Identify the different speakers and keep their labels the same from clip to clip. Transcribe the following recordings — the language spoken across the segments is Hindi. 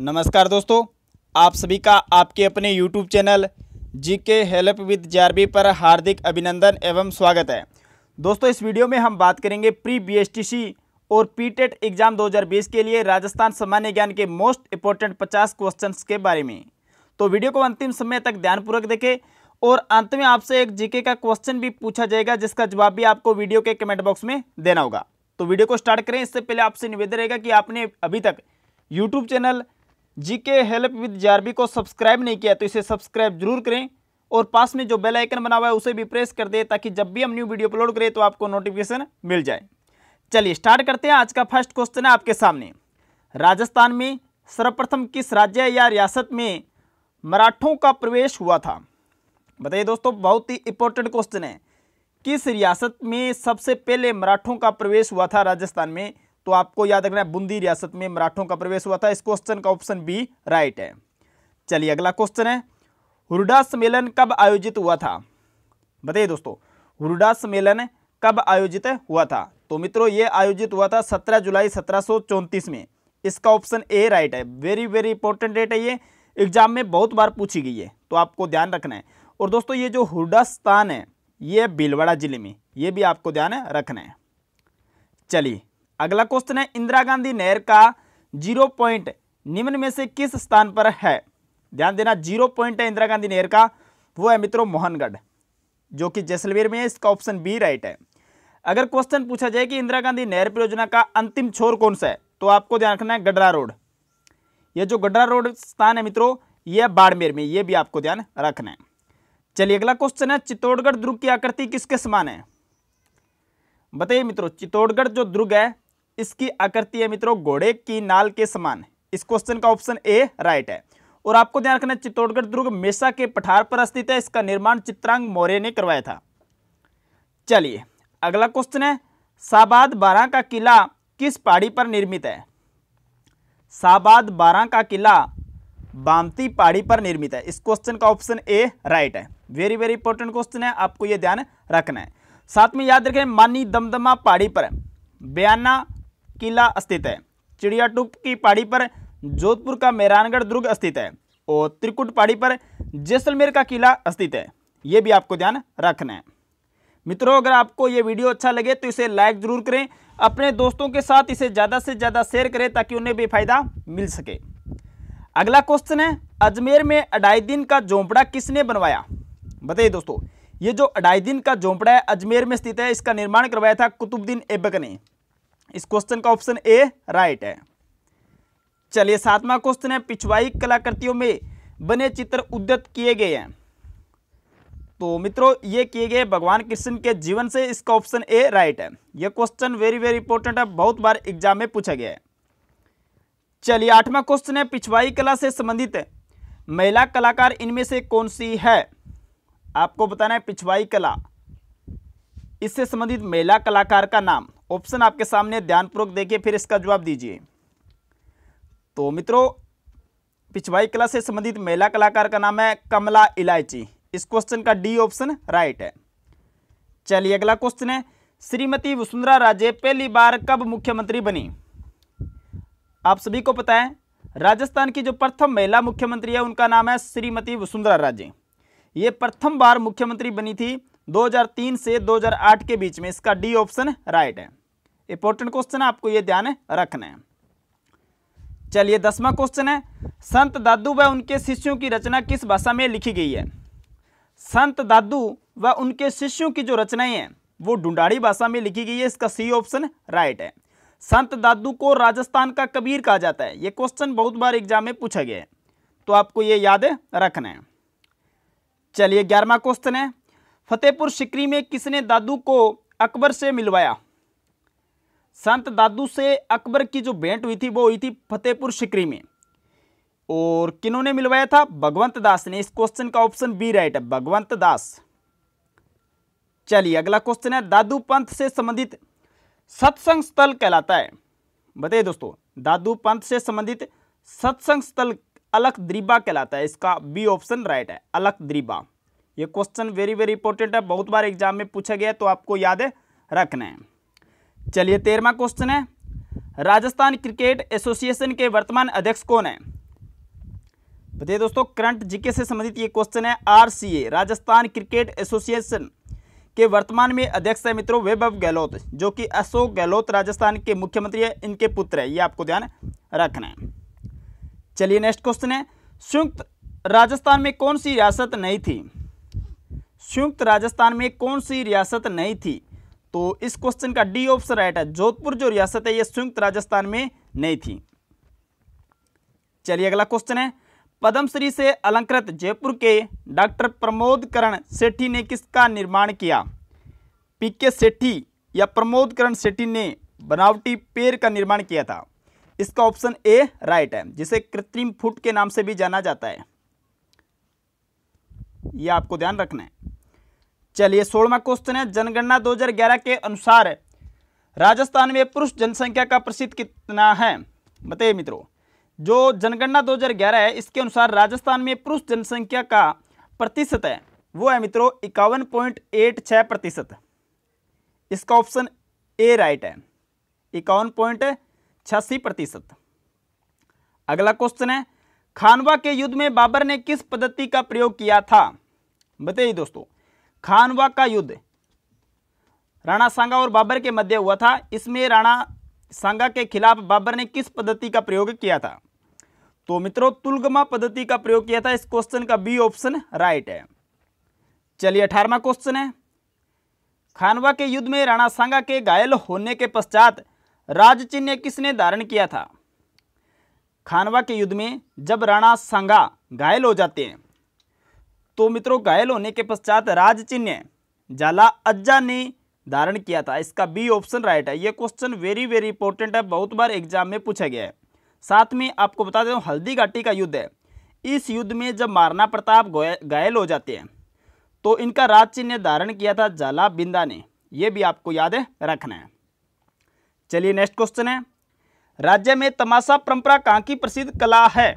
Speaker 1: नमस्कार दोस्तों आप सभी का आपके अपने यूट्यूब चैनल जी के हेल्प विद जे पर हार्दिक अभिनंदन एवं स्वागत है दोस्तों इस वीडियो में हम बात करेंगे प्री बी और पीटेट e एग्जाम 2020 के लिए राजस्थान सामान्य ज्ञान के मोस्ट इंपॉर्टेंट 50 क्वेश्चंस के बारे में तो वीडियो को अंतिम समय तक ध्यानपूर्वक देखें और अंत में आपसे एक जीके का क्वेश्चन भी पूछा जाएगा जिसका जवाब भी आपको वीडियो के कमेंट बॉक्स में देना होगा तो वीडियो को स्टार्ट करें इससे पहले आपसे निवेदन रहेगा कि आपने अभी तक यूट्यूब चैनल जी के हेल्प विद जे को सब्सक्राइब नहीं किया तो इसे सब्सक्राइब जरूर करें और पास में जो बेल आइकन बना हुआ है उसे भी प्रेस कर दें ताकि जब भी हम न्यू वीडियो अपलोड करें तो आपको नोटिफिकेशन मिल जाए चलिए स्टार्ट करते हैं आज का फर्स्ट क्वेश्चन है आपके सामने राजस्थान में सर्वप्रथम किस राज्य या रियासत में मराठों का प्रवेश हुआ था बताइए दोस्तों बहुत ही इंपॉर्टेंट क्वेश्चन है किस रियासत में सबसे पहले मराठों का प्रवेश हुआ था राजस्थान में तो आपको याद रखना है बुंदी रियासत में मराठों का प्रवेश हुआ था इस क्वेश्चन का ऑप्शन बी राइट है चलिए अगला क्वेश्चन है हुरडा सम्मेलन कब आयोजित हुआ था बताइए दोस्तों हुरडा सम्मेलन कब आयोजित हुआ था तो मित्रों ये आयोजित हुआ था 17 जुलाई सत्रह में इसका ऑप्शन ए राइट है वेरी वेरी इंपॉर्टेंट डेट है ये एग्जाम में बहुत बार पूछी गई है तो आपको ध्यान रखना है और दोस्तों ये जो हुडा स्थान है ये भीलवाड़ा जिले में ये भी आपको ध्यान रखना है चलिए अगला क्वेश्चन है इंदिरा गांधी नहर का जीरो पॉइंट निम्न में से किस स्थान पर है ध्यान देना जीरो पॉइंट है इंदिरा गांधी नहर का वो है मित्रों मोहनगढ़ जो कि जैसलमेर में है इसका ऑप्शन बी राइट है अगर क्वेश्चन पूछा जाए कि इंदिरा गांधी नहर परियोजना का अंतिम छोर कौन सा है तो आपको ध्यान रखना है गडरा रोड ये जो गडरा रोड स्थान है मित्रों ये बाड़मेर में ये भी आपको ध्यान रखना है चलिए अगला क्वेश्चन है चित्तौड़गढ़ दुर्ग की आकृति किसके समान है बताइए मित्रों चित्तौड़गढ़ जो दुर्ग है इसकी आकृति है मित्रों घोड़े की नाल के समान इस क्वेश्चन का ऑप्शन ए राइट है और आपको ध्यान रखना चित्तौड़गढ़ दुर्ग मेसा के पठार पर स्थित है इसका निर्माण चित्रांग मौर्य ने करवाया था चलिए अगला क्वेश्चन है साबाद बारह का किला किस पहाड़ी पर निर्मित है साबाद बारह का किला बामती पहाड़ी पर निर्मित है इस क्वेश्चन का ऑप्शन ए राइट है वेरी वेरी इंपॉर्टेंट क्वेश्चन है आपको यह ध्यान रखना है साथ में याद रखें मानी दमदमा पहाड़ी पर बयाना किला स्थित है टूप की पहाड़ी पर जोधपुर का मेहरानगढ़ दुर्ग स्थित है और त्रिकुट पहाड़ी पर जैसलमेर का किला स्थित है ये भी आपको ध्यान रखना है मित्रों अगर आपको ये वीडियो अच्छा लगे तो इसे लाइक ज़रूर करें अपने दोस्तों के साथ इसे ज़्यादा से ज़्यादा शेयर करें ताकि उन्हें भी फायदा मिल सके अगला क्वेश्चन है अजमेर में अढ़ाई दिन का झोंपड़ा किसने बनवाया बताइए दोस्तों ये जो अढ़ाई दिन का झोंपड़ा है अजमेर में स्थित है इसका निर्माण करवाया था कुतुबद्दीन ऐबक ने इस क्वेश्चन का ऑप्शन ए राइट है चलिए सातवां क्वेश्चन है पिछवाई कलाकृतियों में बने चित्र उद्यत किए गए हैं तो मित्रों ये किए गए भगवान कृष्ण के जीवन से इसका ऑप्शन ए राइट है यह क्वेश्चन वेरी वेरी इंपॉर्टेंट है बहुत बार एग्जाम में पूछा गया है चलिए आठवां क्वेश्चन है पिछवाई कला से संबंधित महिला कलाकार इनमें से कौन सी है आपको बताना है पिछवाई कला इससे संबंधित महिला कलाकार का नाम ऑप्शन आपके सामने ध्यानपूर्वक देखिए फिर इसका जवाब दीजिए तो मित्रों पिछवाई कला से संबंधित महिला कलाकार का नाम है कमला इलायची इस क्वेश्चन का डी ऑप्शन राइट है चलिए अगला क्वेश्चन है श्रीमती वसुंधरा राजे पहली बार कब मुख्यमंत्री बनी आप सभी को पता है राजस्थान की जो प्रथम महिला मुख्यमंत्री है उनका नाम है श्रीमती वसुंधरा राजे ये प्रथम बार मुख्यमंत्री बनी थी 2003 से 2008 के बीच में इसका डी ऑप्शन राइट है इंपॉर्टेंट क्वेश्चन है आपको ये ध्यान रखना है चलिए दसवां क्वेश्चन है संत दादू व उनके शिष्यों की रचना किस भाषा में लिखी गई है संत दादू व उनके शिष्यों की जो रचनाएं हैं वो ढूंढाड़ी भाषा में लिखी गई है इसका सी ऑप्शन राइट है संत दादू को राजस्थान का कबीर कहा जाता है ये क्वेश्चन बहुत बार एग्जाम में पूछा गया है तो आपको ये याद रखना है चलिए ग्यारहवा क्वेश्चन है फतेहपुर सिकरी में किसने दादू को अकबर से मिलवाया संत दादू से अकबर की जो भेंट हुई थी वो हुई थी फतेहपुर सिकरी में और किन्होंने मिलवाया था भगवंत दास ने इस क्वेश्चन का ऑप्शन बी राइट है भगवंत दास चलिए अगला क्वेश्चन है दादू पंथ से संबंधित सत्संग स्थल कहलाता है बताइए दोस्तों दादू पंथ से संबंधित सत्संग स्थल अलख द्रीबा कहलाता है इसका बी ऑप्शन राइट है अलख द्रीबा ये क्वेश्चन वेरी वेरी इंपॉर्टेंट है बहुत बार एग्जाम में पूछा गया तो आपको याद रखना है चलिए तेरहवा क्वेश्चन है राजस्थान क्रिकेट एसोसिएशन के वर्तमान अध्यक्ष कौन है बताइए दोस्तों करंट जीके से संबंधित ये क्वेश्चन है आरसीए राजस्थान क्रिकेट एसोसिएशन के वर्तमान में अध्यक्ष है मित्रों वैभव गहलोत जो कि अशोक गहलोत राजस्थान के मुख्यमंत्री है इनके पुत्र है ये आपको ध्यान रखना है चलिए नेक्स्ट क्वेश्चन है संयुक्त राजस्थान में कौन सी रियासत नहीं थी संयुक्त राजस्थान में कौन सी रियासत नहीं थी तो इस क्वेश्चन का डी ऑप्शन राइट है जोधपुर जो रियासत है यह संयुक्त राजस्थान में नहीं थी चलिए अगला क्वेश्चन है पद्मश्री से अलंकृत जयपुर के डॉक्टर प्रमोद करण सेठी ने किसका निर्माण किया पीके सेठी या प्रमोद करण सेठी ने बनावटी पेड़ का निर्माण किया था इसका ऑप्शन ए राइट है जिसे कृत्रिम फुट के नाम से भी जाना जाता है यह आपको ध्यान रखना है चलिए सोलवा क्वेश्चन है जनगणना 2011 के अनुसार राजस्थान में पुरुष जनसंख्या का प्रसिद्ध कितना है बताइए मित्रों जो जनगणना 2011 है इसके अनुसार राजस्थान में पुरुष जनसंख्या का प्रतिशत है वो है मित्रों इक्यावन पॉइंट एट छः प्रतिशत इसका ऑप्शन ए राइट है इक्यावन पॉइंट छियासी प्रतिशत अगला क्वेश्चन है खानवा के युद्ध में बाबर ने किस पद्धति का प्रयोग किया था बताइए दोस्तों खानवा का युद्ध राणा सांगा और बाबर के मध्य हुआ था इसमें राणा सांगा के खिलाफ बाबर ने किस पद्धति का प्रयोग किया था तो मित्रों तुलगमा पद्धति का प्रयोग किया था इस क्वेश्चन का बी ऑप्शन राइट है चलिए अठारवा क्वेश्चन है खानवा के युद्ध में राणा सांगा के घायल होने के पश्चात राज चिन्ह किसने धारण किया था खानवा के युद्ध में जब राणा सांगा घायल हो जाते हैं तो मित्रों घायल होने के पश्चात राज चिन्ह जाला अज्जा ने धारण किया था इसका बी ऑप्शन राइट है ये क्वेश्चन वेरी वेरी इंपॉर्टेंट है बहुत बार एग्जाम में पूछा गया है साथ में आपको बता दें हल्दी घाटी का युद्ध है इस युद्ध में जब मारना प्रताप घायल हो जाते हैं तो इनका राज चिन्ह धारण किया था जाला बिंदा ने यह भी आपको याद है रखना है चलिए नेक्स्ट क्वेश्चन है राज्य में तमाशा परंपरा कहाँ की प्रसिद्ध कला है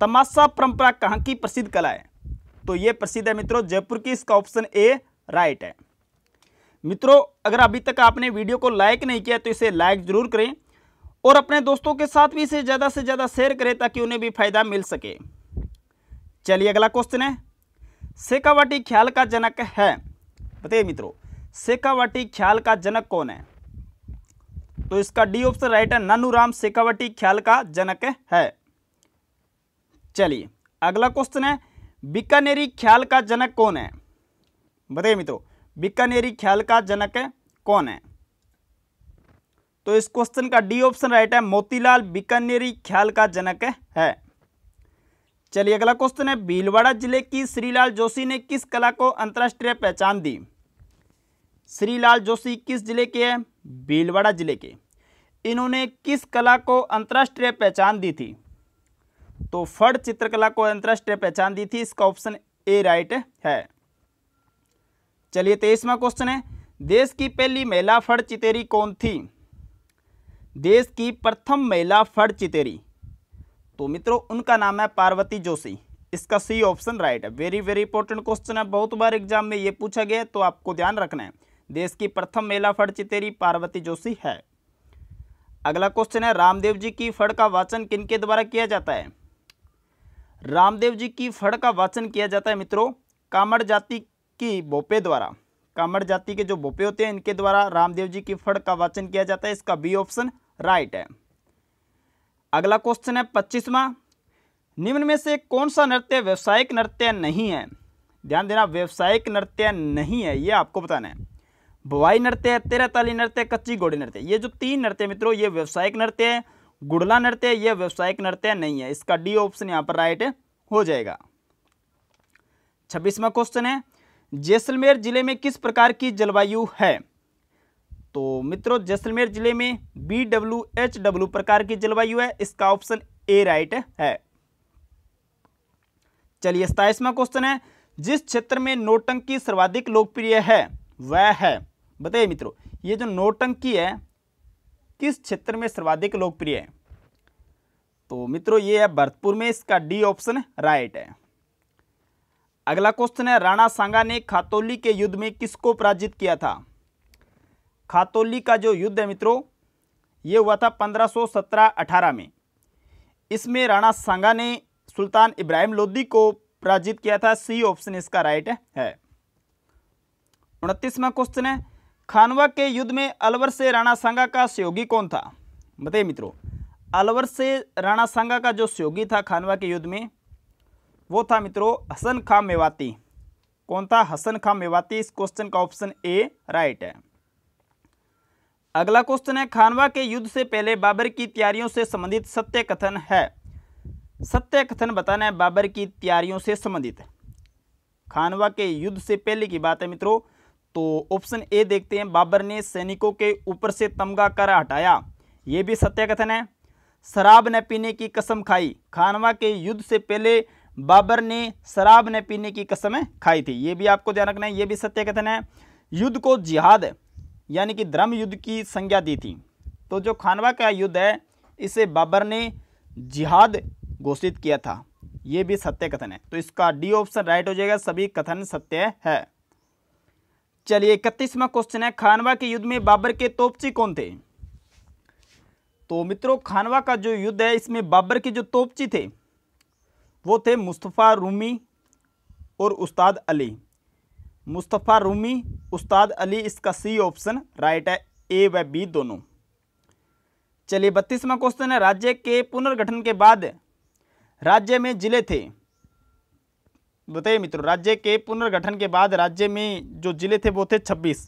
Speaker 1: तमाशा परंपरा कहाँ की प्रसिद्ध कला है तो ये प्रसिद्ध है मित्रों जयपुर की इसका ऑप्शन ए राइट है मित्रों अगर अभी तक आपने वीडियो को लाइक नहीं किया तो इसे लाइक जरूर करें और अपने दोस्तों के साथ भी इसे ज़्यादा से ज़्यादा शेयर करें ताकि उन्हें भी फायदा मिल सके चलिए अगला क्वेश्चन है सेकावाटी ख्याल का जनक है बताइए मित्रों सेकावाटी ख्याल का जनक कौन है तो इसका डी ऑप्शन राइट है राम शेखावटी ख्याल का जनक है चलिए अगला क्वेश्चन है बीकानेरी ख्याल का जनक कौन है बताइए मित्रों बीकानेरी ख्याल का जनक है कौन है तो इस क्वेश्चन का डी ऑप्शन राइट है मोतीलाल बीकानेरी ख्याल का जनक है चलिए अगला क्वेश्चन है भीलवाड़ा जिले की श्रीलाल जोशी ने किस कला को अंतर्राष्ट्रीय पहचान दी श्रीलाल जोशी किस जिले के हैं भीलवाड़ा जिले के इन्होंने किस कला को अंतर्राष्ट्रीय पहचान दी थी तो फड़ चित्रकला को अंतरराष्ट्रीय पहचान दी थी इसका ऑप्शन ए राइट है चलिए तेईसवा क्वेश्चन है देश की पहली महिला फड़ चितेरी कौन थी देश की प्रथम महिला फड़ चितेरी तो मित्रों उनका नाम है पार्वती जोशी इसका सी ऑप्शन राइट है वेरी वेरी इंपॉर्टेंट क्वेश्चन है बहुत बार एग्जाम में ये पूछा गया तो आपको ध्यान रखना है देश की प्रथम महिला फड़ चितेरी पार्वती जोशी है अगला क्वेश्चन है रामदेव जी की फड़ का वाचन किनके द्वारा किया जाता है रामदेव जी की फड़ का वाचन किया जाता है मित्रों कामड़ जाति की बोपे द्वारा कामड़ जाति के जो बोपे होते हैं इनके द्वारा रामदेव जी की फड़ का वाचन किया जाता है इसका बी ऑप्शन राइट है अगला क्वेश्चन है पच्चीसवा निम्न में से कौन सा नृत्य व्यावसायिक नृत्य नहीं है ध्यान देना व्यावसायिक नृत्य नहीं है ये आपको बताना है भवाई नृत्य तेरह ताली नृत्य कच्ची घोड़ी नृत्य ये जो तीन नृत्य मित्रों ये व्यावसायिक नृत्य है गुड़ला नृत्य यह व्यवसायिक नृत्य नहीं है इसका डी ऑप्शन यहाँ पर राइट हो जाएगा छब्बीसवा क्वेश्चन है जैसलमेर जिले में किस प्रकार की जलवायु है तो मित्रों जैसलमेर जिले में बी डब्ल्यू एच डब्ल्यू प्रकार की जलवायु है इसका ऑप्शन ए राइट है चलिए सताइसवा क्वेश्चन है जिस क्षेत्र में नोटंकी सर्वाधिक लोकप्रिय है वह है बताइए मित्रों ये जो नोटंकी है किस क्षेत्र में सर्वाधिक लोकप्रिय है तो मित्रों ये है भरतपुर में इसका डी ऑप्शन राइट है अगला क्वेश्चन है राणा सांगा ने खातोली के युद्ध में किसको पराजित किया था खातोली का जो युद्ध है मित्रों ये हुआ था 1517-18 में इसमें राणा सांगा ने सुल्तान इब्राहिम लोदी को पराजित किया था सी ऑप्शन इसका राइट है उनतीसवा क्वेश्चन है खानवा के युद्ध में अलवर से राणा सांगा का सहयोगी कौन था बताइए मित्रों अलवर से राणा सांगा का जो सहयोगी था खानवा के युद्ध में वो था मित्रों हसन खां मेवाती कौन था हसन खां मेवाती इस क्वेश्चन का ऑप्शन ए राइट है अगला क्वेश्चन है खानवा के युद्ध से पहले बाबर की तैयारियों से संबंधित सत्य कथन है सत्य कथन बताना है बाबर की तैयारियों से संबंधित खानवा के युद्ध से पहले की बात है मित्रों तो ऑप्शन ए देखते हैं बाबर ने सैनिकों के ऊपर से तमगा कर हटाया ये भी सत्य कथन है शराब न पीने की कसम खाई खानवा के युद्ध से पहले बाबर ने शराब न पीने की कसम खाई थी ये भी आपको ध्यान रखना है ये भी सत्य कथन है युद्ध को जिहाद यानी कि धर्म युद्ध की संज्ञा दी थी तो जो खानवा का युद्ध है इसे बाबर ने जिहाद घोषित किया था ये भी सत्य कथन है तो इसका डी ऑप्शन राइट हो जाएगा सभी कथन सत्य है चलिए इकतीसवा क्वेश्चन है खानवा के युद्ध में बाबर के तोपची कौन थे तो मित्रों खानवा का जो युद्ध है इसमें बाबर के जो तोपची थे वो थे मुस्तफ़ा रूमी और उस्ताद अली मुस्तफ़ा रूमी उस्ताद अली इसका सी ऑप्शन राइट है ए व बी दोनों चलिए बत्तीसवा क्वेश्चन है राज्य के पुनर्गठन के बाद राज्य में जिले थे बताइए मित्रों राज्य के पुनर्गठन के बाद राज्य में जो जिले थे वो थे छब्बीस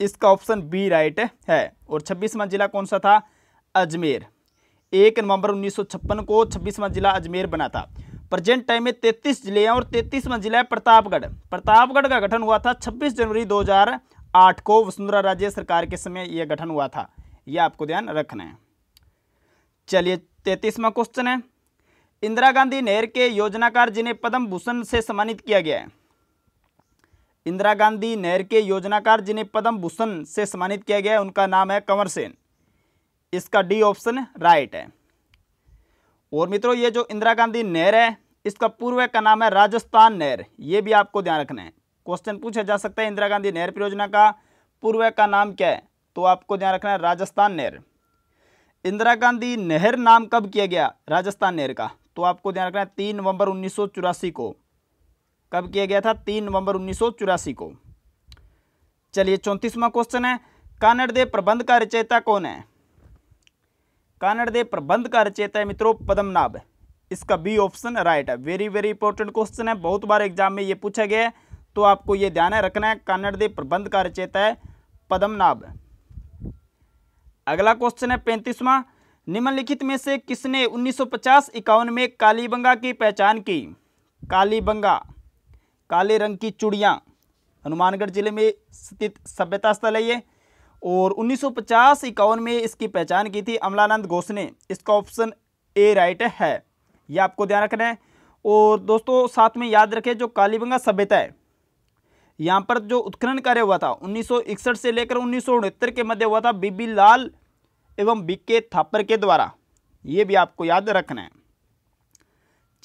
Speaker 1: इसका ऑप्शन बी राइट है और छब्बीसवा जिला कौन सा था अजमेर एक नवंबर छप्पन को छब्बीसवा जिला अजमेर बना था प्रेजेंट टाइम में तैतीस जिले हैं और तैतीसवां जिला है प्रतापगढ़ प्रतापगढ़ का गठन हुआ था 26 जनवरी 2008 को वसुंधरा राज्य सरकार के समय यह गठन हुआ था यह आपको ध्यान रखना है चलिए तैतीसवां क्वेश्चन है इंदिरा गांधी नहर के योजनाकार जिन्हें पद्म भूषण से सम्मानित किया गया है इंदिरा गांधी नहर के योजनाकार जिन्हें पद्म भूषण से सम्मानित किया गया है उनका नाम है कंवर सेन इसका डी ऑप्शन राइट है और मित्रों ये जो इंदिरा गांधी नहर है इसका पूर्व का नाम है राजस्थान नहर ये भी आपको ध्यान रखना है क्वेश्चन पूछा जा सकता है इंदिरा गांधी नहर परियोजना का पूर्व का नाम क्या है तो आपको ध्यान रखना है राजस्थान नहर इंदिरा गांधी नहर नाम कब किया गया राजस्थान नहर का तो आपको ध्यान रखना है तीन नवंबर उन्नीस को कब किया गया था तीन नवंबर उन्नीस को चलिए चौंतीसवा क्वेश्चन है कानड़ दे प्रबंध का रचयिता कौन है कानड़ दे प्रबंध का रचयिता है मित्रों पद्मनाभ इसका बी ऑप्शन राइट है वेरी वेरी इंपॉर्टेंट क्वेश्चन है बहुत बार एग्जाम में ये पूछा गया है तो आपको ये ध्यान रखना है कानड़ दे प्रबंध का रचयिता है पद्मनाभ अगला क्वेश्चन है पैंतीसवां निम्नलिखित में से किसने उन्नीस सौ में कालीबंगा की पहचान की कालीबंगा काले रंग की चूड़ियाँ हनुमानगढ़ जिले में स्थित सभ्यता स्थल है ये और उन्नीस सौ में इसकी पहचान की थी अमलानंद घोष ने इसका ऑप्शन ए राइट है ये आपको ध्यान रखना है और दोस्तों साथ में याद रखें जो कालीबंगा सभ्यता है यहाँ पर जो उत्खनन कार्य हुआ था 1961 से लेकर उन्नीस के मध्य हुआ था बीबी लाल एवं बीके थापर के द्वारा ये भी आपको याद रखना है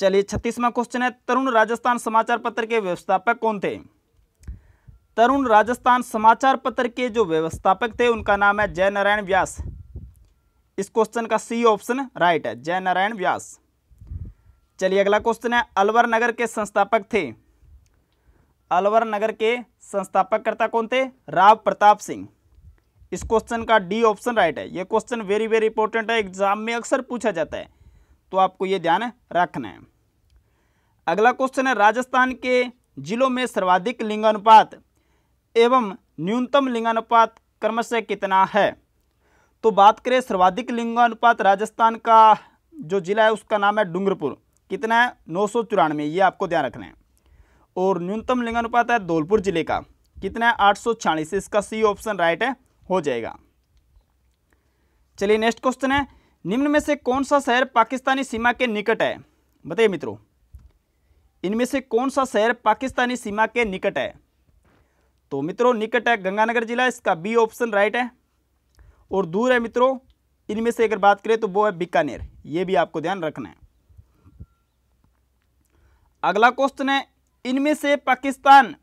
Speaker 1: चलिए छत्तीसवा क्वेश्चन है तरुण राजस्थान समाचार पत्र के व्यवस्थापक कौन थे तरुण राजस्थान समाचार पत्र के जो व्यवस्थापक थे उनका नाम है जय नारायण व्यास इस क्वेश्चन का सी ऑप्शन राइट है जय नारायण व्यास चलिए अगला क्वेश्चन है अलवर नगर के संस्थापक थे अलवर नगर के संस्थापक कर्ता कौन थे राव प्रताप सिंह इस क्वेश्चन का डी ऑप्शन राइट है ये क्वेश्चन वेरी वेरी इंपॉर्टेंट है एग्जाम में अक्सर पूछा जाता है तो आपको ये ध्यान रखना है अगला क्वेश्चन है राजस्थान के जिलों में सर्वाधिक लिंगानुपात एवं न्यूनतम लिंगानुपात क्रमशः कितना है तो बात करें सर्वाधिक लिंगानुपात राजस्थान का जो जिला है उसका नाम है डूंगरपुर कितना है नौ सौ चौरानवे ये आपको ध्यान रखना है और न्यूनतम लिंगानुपात है धौलपुर जिले का कितना है आठ सौ छियालीस इसका सी ऑप्शन राइट है हो जाएगा चलिए नेक्स्ट क्वेश्चन है निम्न में से कौन सा शहर पाकिस्तानी सीमा के निकट है बताइए मित्रों इनमें से कौन सा शहर पाकिस्तानी सीमा के निकट है तो मित्रों निकट है गंगानगर जिला इसका बी ऑप्शन राइट है और दूर है मित्रों इनमें से अगर बात करें तो वो है बीकानेर ये भी आपको ध्यान रखना है अगला क्वेश्चन है इनमें से पाकिस्तान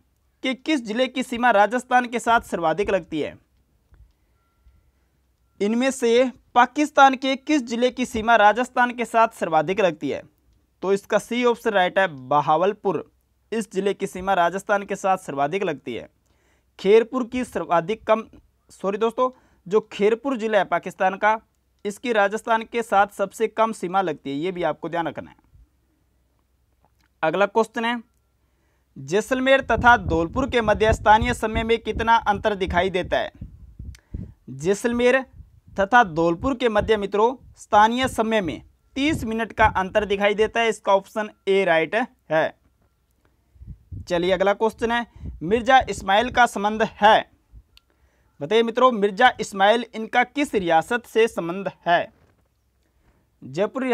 Speaker 1: के किस जिले की सीमा राजस्थान के साथ सर्वाधिक लगती है इनमें से पाकिस्तान के किस जिले की सीमा राजस्थान के साथ सर्वाधिक लगती है तो इसका सी ऑप्शन राइट है बहावलपुर इस जिले की सीमा राजस्थान के साथ सर्वाधिक लगती है खेरपुर की सर्वाधिक कम सॉरी दोस्तों जो खेरपुर जिला है पाकिस्तान का इसकी राजस्थान के साथ सबसे कम सीमा लगती है ये भी आपको ध्यान रखना है अगला क्वेश्चन है जैसलमेर तथा धौलपुर के मध्य स्थानीय समय में कितना अंतर दिखाई देता है जैसलमेर तथा धौलपुर के मध्य मित्रों स्थानीय समय में तीस मिनट का अंतर दिखाई देता है इसका ऑप्शन ए राइट है चलिए अगला क्वेश्चन है मिर्जा इस्माइल का संबंध है बताइए मित्रों मिर्जा इस्माइल इनका किस रियासत से संबंध है जयपुर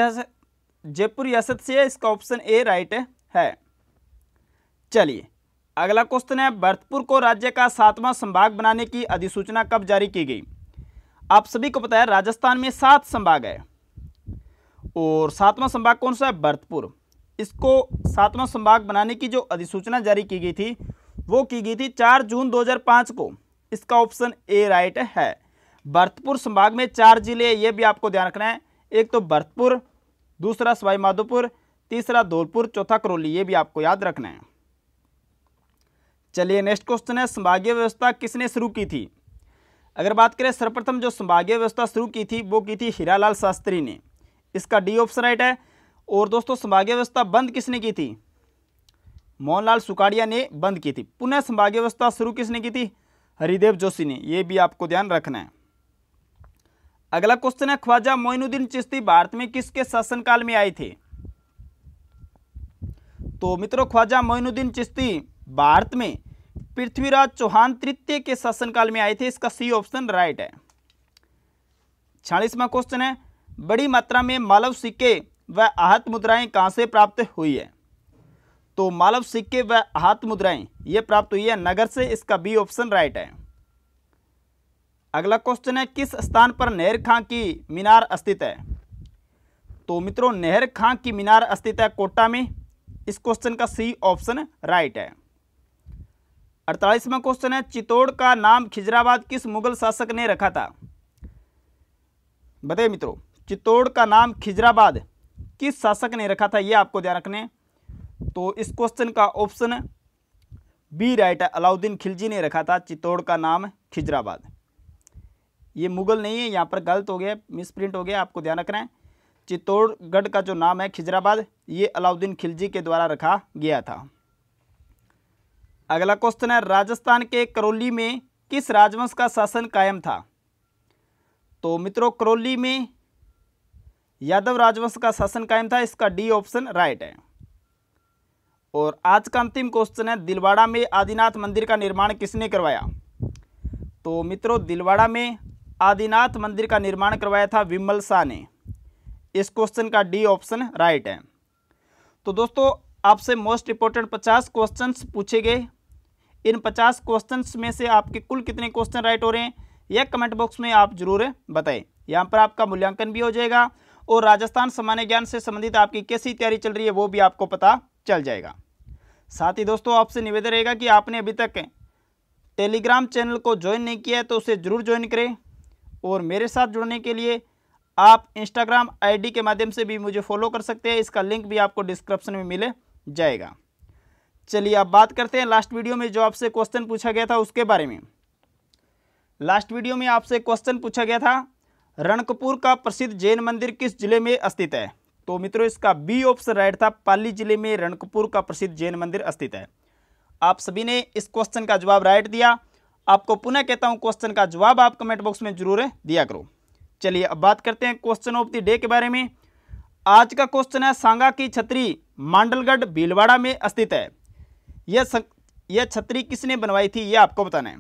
Speaker 1: जयपुर रियासत से इसका ऑप्शन ए राइट है चलिए अगला क्वेश्चन है भरतपुर को राज्य का सातवां संभाग बनाने की अधिसूचना कब जारी की गई आप सभी को पता है राजस्थान में सात संभाग है और सातवां संभाग कौन सा है भरतपुर इसको सातवां संभाग बनाने की जो अधिसूचना जारी की गई थी वो की गई थी चार जून 2005 को इसका ऑप्शन ए राइट है भरतपुर संभाग में चार जिले ये भी आपको ध्यान रखना है एक तो भरतपुर दूसरा सवाईमाधोपुर तीसरा धौलपुर चौथा करौली ये भी आपको याद रखना है चलिए नेक्स्ट क्वेश्चन है संभागीय व्यवस्था किसने शुरू की थी अगर बात करें सर्वप्रथम जो संभागीय व्यवस्था शुरू की थी वो की थी हीरालाल शास्त्री ने इसका डी ऑप्शन राइट है और दोस्तों संभागीय व्यवस्था बंद किसने की थी मोहनलाल सुकाड़िया ने बंद की थी पुनः संभागीय व्यवस्था शुरू किसने की थी हरिदेव जोशी ने यह भी आपको ध्यान रखना है अगला क्वेश्चन है ख्वाजा मोइनुद्दीन चिश्ती भारत में किसके शासनकाल में आए थे तो मित्रों ख्वाजा मोइनुद्दीन चिश्ती भारत में पृथ्वीराज चौहान तृतीय के शासनकाल में आए थे इसका सी ऑप्शन राइट है छियालीसवा क्वेश्चन है बड़ी मात्रा में मालव सिक्के व आहत मुद्राएं कहाँ से प्राप्त हुई है तो मालव सिक्के व आहत मुद्राएं ये प्राप्त हुई है नगर से इसका बी ऑप्शन राइट है अगला क्वेश्चन है किस स्थान पर नहर खां की मीनार स्थित है तो मित्रों नहर खां की मीनार स्थित है कोटा में इस क्वेश्चन का सी ऑप्शन राइट है अड़तालीसवा क्वेश्चन है चित्तौड़ का नाम खिजराबाद किस मुगल शासक ने रखा था बताइए मित्रों चित्तौड़ का नाम खिजराबाद किस शासक ने रखा था ये आपको ध्यान रखने तो इस क्वेश्चन का ऑप्शन बी राइट है अलाउद्दीन खिलजी ने रखा था चित्तौड़ का नाम खिजराबाद ये मुगल नहीं है यहाँ पर गलत हो गया मिस प्रिंट हो गया आपको ध्यान रखना है चित्तौड़गढ़ का जो नाम है खिजराबाद ये अलाउद्दीन खिलजी के द्वारा रखा गया था अगला क्वेश्चन है राजस्थान के करौली में किस राजवंश का शासन कायम था तो मित्रों करौली में यादव राजवंश का शासन कायम था इसका डी ऑप्शन राइट है और आज का अंतिम क्वेश्चन है दिलवाड़ा में आदिनाथ मंदिर का निर्माण किसने करवाया तो मित्रों दिलवाड़ा में आदिनाथ मंदिर का निर्माण करवाया था विमल शाह ने इस क्वेश्चन का डी ऑप्शन राइट है तो दोस्तों आपसे मोस्ट इंपॉर्टेंट पचास क्वेश्चंस पूछे गए इन पचास क्वेश्चन में से आपके कुल कितने क्वेश्चन राइट हो रहे हैं यह कमेंट बॉक्स में आप जरूर बताएं यहाँ पर आपका मूल्यांकन भी हो जाएगा और राजस्थान सामान्य ज्ञान से संबंधित आपकी कैसी तैयारी चल रही है वो भी आपको पता चल जाएगा साथ ही दोस्तों आपसे निवेदन रहेगा कि आपने अभी तक टेलीग्राम चैनल को ज्वाइन नहीं किया है तो उसे ज़रूर ज्वाइन करें और मेरे साथ जुड़ने के लिए आप इंस्टाग्राम आईडी के माध्यम से भी मुझे फॉलो कर सकते हैं इसका लिंक भी आपको डिस्क्रिप्शन में मिले जाएगा चलिए अब बात करते हैं लास्ट वीडियो में जो आपसे क्वेश्चन पूछा गया था उसके बारे में लास्ट वीडियो में आपसे क्वेश्चन पूछा गया था रणकपुर का प्रसिद्ध जैन मंदिर किस जिले में स्थित है तो मित्रों इसका बी ऑप्शन राइट था पाली जिले में रणकपुर का प्रसिद्ध जैन मंदिर स्थित है आप सभी ने इस क्वेश्चन का जवाब राइट दिया आपको पुनः कहता हूं क्वेश्चन का जवाब आप कमेंट बॉक्स में जरूर दिया करो चलिए अब बात करते हैं क्वेश्चन ऑफ द डे के बारे में आज का क्वेश्चन है सांगा की छतरी मांडलगढ़ भीलवाड़ा में स्थित है यह सक, यह छतरी किसने बनवाई थी यह आपको बताना है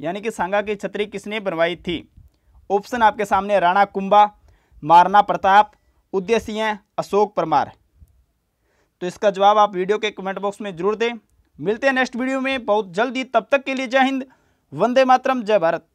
Speaker 1: यानी कि सांगा की छतरी किसने बनवाई थी ऑप्शन आपके सामने राणा कुंभा मारना प्रताप उदय सिंह अशोक परमार तो इसका जवाब आप वीडियो के कमेंट बॉक्स में जरूर दें मिलते हैं नेक्स्ट वीडियो में बहुत जल्दी तब तक के लिए जय हिंद वंदे मातरम जय भारत